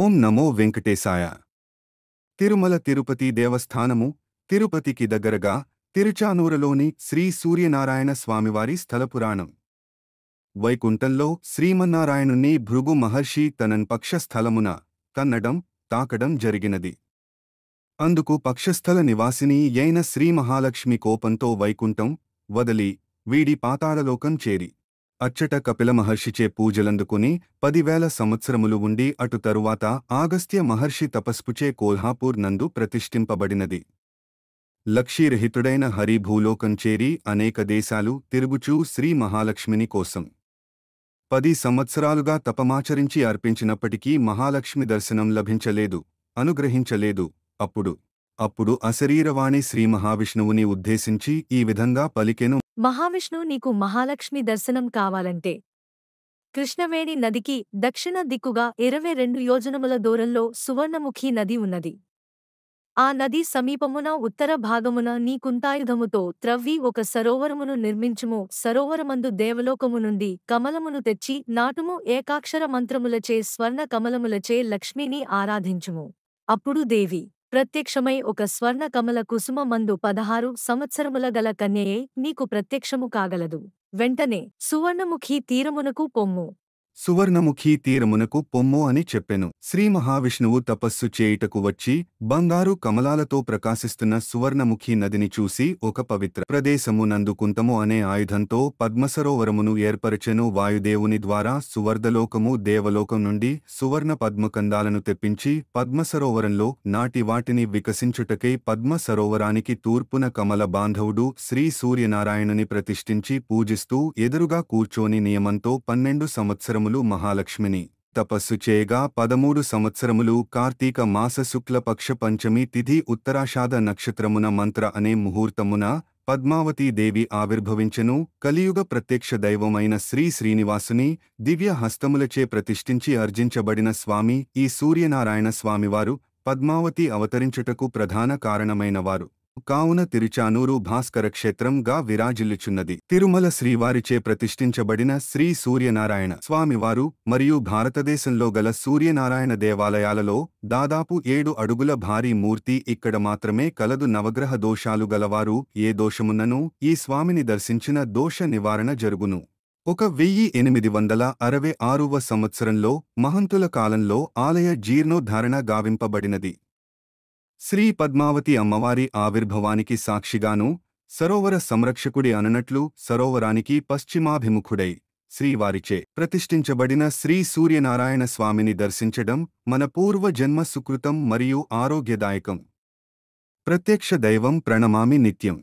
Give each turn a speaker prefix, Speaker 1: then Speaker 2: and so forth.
Speaker 1: ఓం నమో వెంకటేశాయ తిరుమల తిరుపతి దేవస్థానము తిరుపతికి దగ్గరగా తిరుచానూరలోని శ్రీ సూర్యనారాయణ స్వామివారి స్థలపురాణం వైకుంఠంలో శ్రీమన్నారాయణుని భృగు మహర్షి తనన్ పక్షస్థలమున తన్నడం తాకడం జరిగినది అందుకు పక్షస్థల నివాసిని అయిన శ్రీమహాలక్ష్మి కోపంతో వైకుంఠం వదలి వీడి పాతాళలోకం చేరి అచ్చట కపిల మహర్షిచే పూజలందుకుని పదివేల సంవత్సరములు ఉండి అటు తరువాత ఆగస్త్య మహర్షి తపస్పుచే కోల్హాపూర్ నందు ప్రతిష్ఠింపబడినది లక్షీరహితుడైన హరిభూలోకంచేరి చేరి అనేక దేశాలు తిరుగుచూ శ్రీ మహాలక్ష్మిని కోసం పది సంవత్సరాలుగా తపమాచరించి అర్పించినప్పటికీ మహాలక్ష్మి దర్శనం లభించలేదు అనుగ్రహించలేదు అప్పుడు అప్పుడు అశరీరవాణి శ్రీ మహావిష్ణువుని ఉద్దేశించి ఈ విధంగా పలికెను
Speaker 2: మహావిష్ణు నీకు మహాలక్ష్మి దర్శనం కావాలంటే కృష్ణవేణి నదికి దక్షిణ దిక్కుగా ఇరవై రెండు యోజనముల దూరంలో సువర్ణముఖి నది ఉన్నది ఆ నది సమీపమున ఉత్తర భాగమున నీ కుంతాయుధముతో త్రవ్వి ఒక సరోవరమును నిర్మించుము సరోవరమందు దేవలోకము నుండి కమలమును తెచ్చి నాటుము ఏకాక్షర మంత్రములచే స్వర్ణ కమలములచే లక్ష్మిని ఆరాధించుము అప్పుడు దేవి ప్రత్యక్షమై ఒక స్వర్ణ కమల కుసుమ మందు పదహారు సంవత్సరముల గల కన్యయే నీకు ప్రత్యక్షము కాగలదు వెంటనే సువర్ణముఖి తీరమునకు పొమ్ము
Speaker 1: సువర్ణముఖి తీరమునకు పొమ్ము అని చెప్పెను శ్రీ మహావిష్ణువు తపస్సు చేయుటకు వచ్చి బంగారు కమలాలతో ప్రకాశిస్తున్న సువర్ణముఖి నదిని చూసి ఒక పవిత్ర ప్రదేశము నందుకుంతము అనే ఆయుధంతో పద్మసరోవరమును ఏర్పరచెను వాయుదేవుని ద్వారా సువర్ధలోకము దేవలోకం నుండి సువర్ణ పద్మకందాలను తెప్పించి పద్మసరోవరంలో నాటి వాటిని వికసించుటకై పద్మసరోవరానికి తూర్పున కమల బాంధవుడు శ్రీ సూర్యనారాయణుని ప్రతిష్ఠించి పూజిస్తూ ఎదురుగా కూర్చోని నియమంతో పన్నెండు సంవత్సరం సంవత్సరములు మహాలక్ష్మిని తపస్సు చేయగా పదమూడు సంవత్సరములు కార్తీక మాస శుక్లపక్ష పంచమి తిథి ఉత్తరాషాధ నక్షత్రమున మంత్ర అనే ముహూర్తమున పద్మావతీదేవి ఆవిర్భవించెను కలియుగ ప్రత్యక్ష దైవమైన శ్రీ శ్రీనివాసుని దివ్య హస్తములచే ప్రతిష్ఠించి అర్జించబడిన స్వామి ఈ సూర్యనారాయణ స్వామివారు పద్మావతి అవతరించుటకు ప్రధాన కారణమైనవారు కావున తిరుచానూరు భాస్కర క్షేత్రంగా విరాజిల్లుచున్నది తిరుమల శ్రీవారిచే ప్రతిష్ఠించబడిన శ్రీ సూర్యనారాయణ స్వామివారు మరియు భారతదేశంలో గల సూర్యనారాయణ దేవాలయాలలో దాదాపు ఏడు అడుగుల భారీ మూర్తి ఇక్కడ మాత్రమే కలదు నవగ్రహ దోషాలు గలవారు ఏ దోషమున్ననూ ఈ స్వామిని దర్శించిన దోష నివారణ జరుగును ఒక వెయ్యి ఎనిమిది వందల అరవై ఆరువ సంవత్సరంలో మహంతుల కాలంలో ఆలయ జీర్ణోద్ధారణ గావింపబడినది శ్రీ పద్మావతి అమ్మవారి ఆవిర్భవానికి సాక్షిగాను సరోవర సంరక్షకుడి అననట్లు సరోవరానికి పశ్చిమాభిముఖుడై శ్రీవారిచే ప్రతిష్ఠించబడిన శ్రీ సూర్యనారాయణ స్వామిని దర్శించడం మన పూర్వ జన్మ సుకృతం మరియు ఆరోగ్యదాయకం ప్రత్యక్ష దైవం ప్రణమామి నిత్యం